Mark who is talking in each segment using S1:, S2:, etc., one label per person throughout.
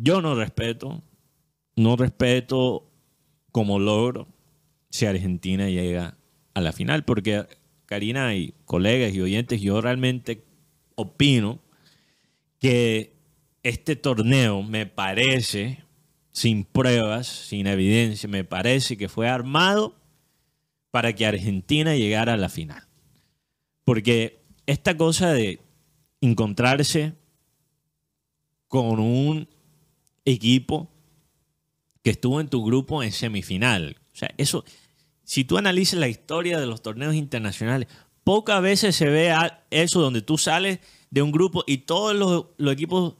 S1: Yo no respeto, no respeto como logro si Argentina llega a la final, porque Karina y colegas y oyentes, yo realmente opino que este torneo me parece, sin pruebas, sin evidencia, me parece que fue armado para que Argentina llegara a la final. Porque esta cosa de encontrarse con un equipo que estuvo en tu grupo en semifinal. O sea, eso, si tú analizas la historia de los torneos internacionales, pocas veces se ve eso donde tú sales de un grupo y todos los, equipos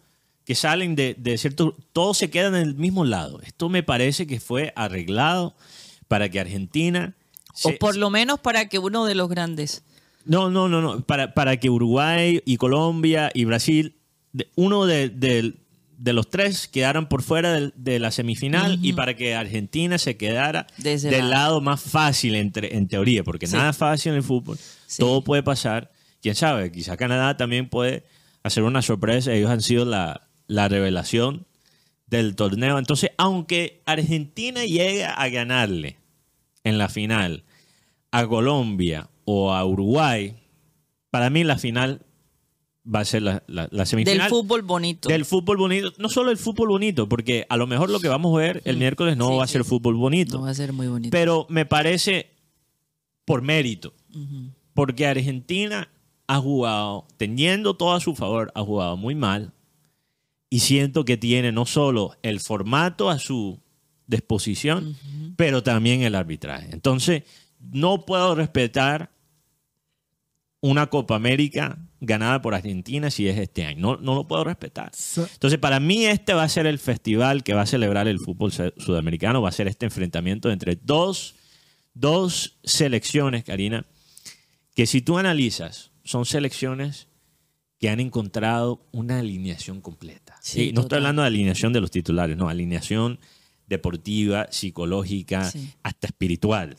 S1: que salen de, de cierto, todos se quedan en el mismo lado. Esto me parece que fue arreglado para que Argentina... o por lo menos para que uno de los grandes. No, no, no, no. Para, para que Uruguay y Colombia y Brasil, uno de, de, de los tres quedaron por fuera de, la semifinal y para que Argentina se quedara del lado. más fácil entre, en teoría, porque nada es fácil en el fútbol, todo puede pasar. Quién sabe, quizá Canadá también puede hacer una sorpresa, ellos han sido la, la revelación del torneo. Entonces, aunque Argentina llegue a ganarle en la final a Colombia o a Uruguay, para mí la final va a ser la, semifinal. Del fútbol bonito. Del fútbol bonito. No solo el fútbol bonito, porque a lo mejor lo que vamos a ver el mm. miércoles no va a ser fútbol bonito. No va a ser muy bonito. Pero me parece por mérito. Porque Argentina ha jugado, teniendo todo a su favor, ha jugado muy mal. Y siento que tiene no solo el formato a su disposición, pero también el arbitraje. Entonces, no puedo respetar una Copa América ganada por Argentina si es este año. No, lo puedo respetar. Entonces, para mí este va a ser el festival que va a celebrar el fútbol sudamericano, va a ser este enfrentamiento entre dos, selecciones, Karina, que si tú analizas, son selecciones que han encontrado una alineación completa. Sí, no estoy hablando de alineación de los titulares, no, alineación deportiva, psicológica, hasta espiritual.